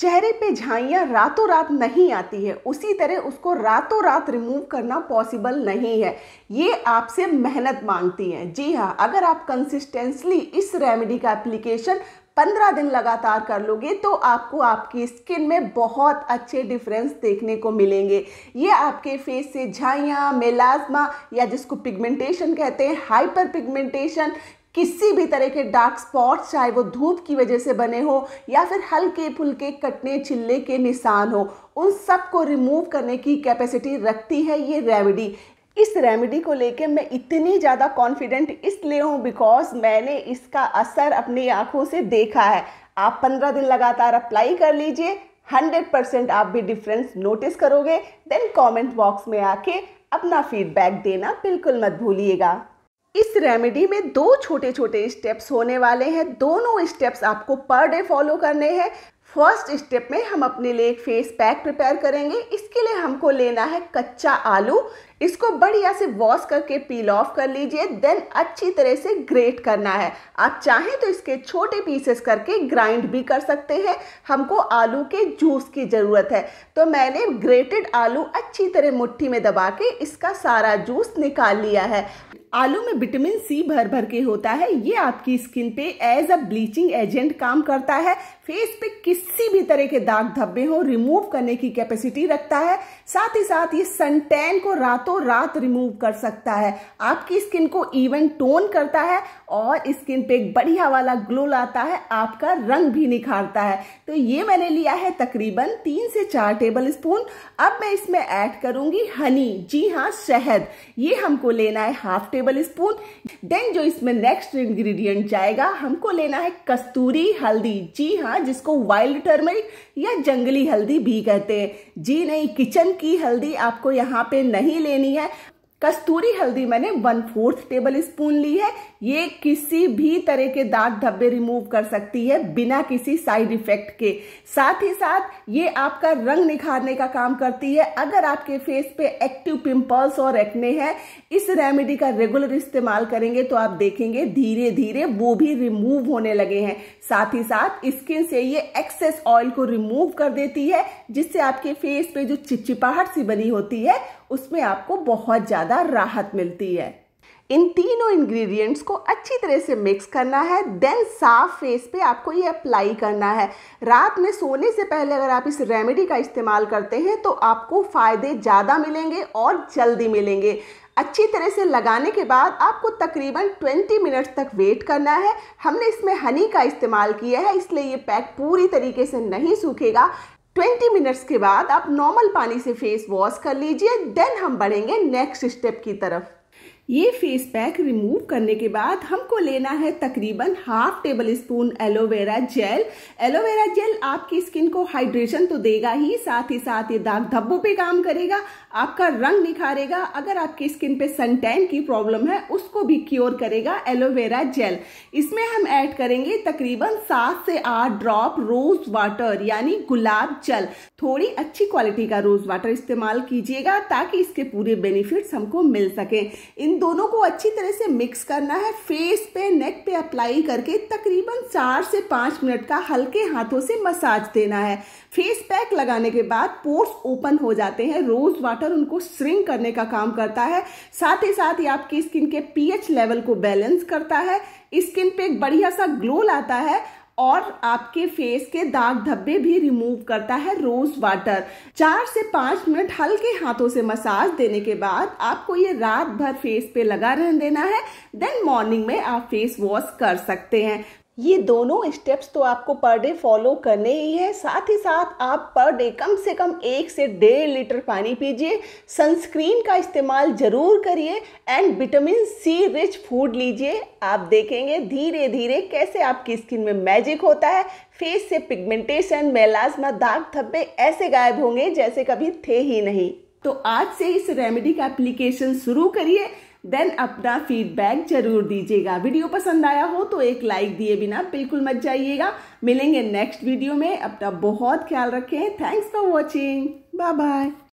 चेहरे पे झाइयाँ रातों रात नहीं आती है उसी तरह उसको रातों रात रिमूव करना पॉसिबल नहीं है ये आपसे मेहनत मांगती हैं जी हाँ अगर आप कंसिस्टेंसली इस रेमेडी का एप्लीकेशन पंद्रह दिन लगातार कर लोगे तो आपको आपकी स्किन में बहुत अच्छे डिफरेंस देखने को मिलेंगे ये आपके फेस से झाइयाँ मेलाजमा या जिसको पिगमेंटेशन कहते हैं हाइपर पिगमेंटेशन किसी भी तरह के डार्क स्पॉट्स चाहे वो धूप की वजह से बने हो या फिर हल्के फुल्के कटने छिलने के निशान हो उन सब को रिमूव करने की कैपेसिटी रखती है ये रेमेडी इस रेमेडी को लेके मैं इतनी ज़्यादा कॉन्फिडेंट इसलिए हूँ बिकॉज मैंने इसका असर अपनी आँखों से देखा है आप पंद्रह दिन लगातार अप्लाई कर लीजिए हंड्रेड परसेंट आप भी डिफरेंस नोटिस करोगे देन कमेंट बॉक्स में आके अपना फीडबैक देना बिल्कुल मत भूलिएगा इस रेमेडी में दो छोटे छोटे स्टेप्स होने वाले हैं दोनों स्टेप्स आपको पर डे फॉलो करने हैं फर्स्ट स्टेप में हम अपने लिए एक फेस पैक प्रिपेयर करेंगे इसके लिए हमको लेना है कच्चा आलू इसको बढ़िया से वॉश करके पील ऑफ कर लीजिए देन अच्छी तरह से ग्रेट करना है आप चाहें तो इसके छोटे पीसेस करके ग्राइंड भी कर सकते हैं हमको आलू के जूस की ज़रूरत है तो मैंने ग्रेटेड आलू अच्छी तरह मुट्ठी में दबा के इसका सारा जूस निकाल लिया है आलू में विटामिन सी भर भर के होता है ये आपकी स्किन पे एज अ ब्लीचिंग एजेंट काम करता है फेस पे किसी भी तरह के दाग धब्बे हो रिमूव करने की कैपेसिटी रखता है साथ ही साथ ये सनटैन को रातों रात रिमूव कर सकता है आपकी स्किन को इवन टोन करता है और स्किन पे एक बढ़िया वाला ग्लो लाता है आपका रंग भी निखारता है तो ये मैंने लिया है तकरीबन तीन से चार टेबल स्पून अब मैं इसमें ऐड करूंगी हनी जी हाँ शहद ये हमको लेना है हाफ टेबल स्पून देन जो इसमें नेक्स्ट इंग्रेडिएंट जाएगा हमको लेना है कस्तूरी हल्दी जी हाँ जिसको वाइल्ड टर्मरिक या जंगली हल्दी भी कहते हैं जी नहीं किचन की हल्दी आपको यहाँ पे नहीं लेनी है कस्तूरी हल्दी मैंने वन फोर्थ टेबल स्पून ली है ये किसी भी तरह के दाग धब्बे रिमूव कर सकती है बिना किसी साइड इफेक्ट के साथ ही साथ ये आपका रंग निखारने का काम करती है अगर आपके फेस पे एक्टिव पिंपल्स और एक्ने हैं इस रेमेडी का रेगुलर इस्तेमाल करेंगे तो आप देखेंगे धीरे धीरे वो भी रिमूव होने लगे हैं साथ ही साथ स्किन से ये एक्सेस ऑयल को रिमूव कर देती है जिससे आपके फेस पे जो चिपचिपाहट सी बनी होती है उसमें आपको बहुत ज्यादा ज़्यादा राहत मिलती है इन तीनों इंग्रेडिएंट्स को अच्छी तरह से मिक्स करना है देन साफ फेस पे आपको ये अप्लाई करना है रात में सोने से पहले अगर आप इस रेमेडी का इस्तेमाल करते हैं तो आपको फ़ायदे ज़्यादा मिलेंगे और जल्दी मिलेंगे अच्छी तरह से लगाने के बाद आपको तकरीबन 20 मिनट्स तक वेट करना है हमने इसमें हनी का इस्तेमाल किया है इसलिए ये पैक पूरी तरीके से नहीं सूखेगा 20 मिनट्स के बाद आप नॉर्मल पानी से फेस वॉश कर लीजिए देन हम बढ़ेंगे नेक्स्ट स्टेप की तरफ ये फेस पैक रिमूव करने के बाद हमको लेना है तकरीबन half tablespoon aloe vera gel aloe vera gel आपकी स्किन को हाइड्रेशन तो देगा ही साथ ही साथ ये दाग धब्बों पे काम करेगा आपका रंग निखारेगा अगर आपकी स्किन पे सनटैन की प्रॉब्लम है उसको भी क्योर करेगा एलोवेरा जेल इसमें हम ऐड करेंगे तकरीबन सात से आठ ड्रॉप रोज वाटर यानी गुलाब जल थोड़ी अच्छी क्वालिटी का रोज वाटर इस्तेमाल कीजिएगा ताकि इसके पूरे बेनिफिट्स हमको मिल सके इन दोनों को अच्छी तरह से मिक्स करना है फेस पे नेक पे अप्लाई करके तकरीबन चार से पाँच मिनट का हल्के हाथों से मसाज देना है फेस पैक लगाने के बाद पोर्स ओपन हो जाते हैं रोज़ वाटर उनको श्रिंक करने का काम करता है साथ ही साथ ये आपकी स्किन के पीएच लेवल को बैलेंस करता है स्किन पे एक बढ़िया सा ग्लो लाता है और आपके फेस के दाग धब्बे भी रिमूव करता है रोज वाटर चार से पांच मिनट हल्के हाथों से मसाज देने के बाद आपको ये रात भर फेस पे लगा रहने देना है देन मॉर्निंग में आप फेस वॉश कर सकते हैं ये दोनों स्टेप्स तो आपको पर डे फॉलो करने ही है साथ ही साथ आप पर डे कम से कम एक से डेढ़ लीटर पानी पीजिए सनस्क्रीन का इस्तेमाल ज़रूर करिए and vitamin C rich food लीजिए आप देखेंगे धीरे धीरे कैसे आपकी स्किन में मैजिक होता है फेस से पिगमेंटेशन मेलाजमा दाग धब्बे ऐसे गायब होंगे जैसे कभी थे ही नहीं तो आज से इस रेमेडी का एप्लीकेशन शुरू करिए देन अपना फीडबैक जरूर दीजिएगा वीडियो पसंद आया हो तो एक लाइक दिए बिना बिल्कुल मत जाइएगा मिलेंगे नेक्स्ट वीडियो में अपना बहुत ख्याल रखें thanks for watching bye bye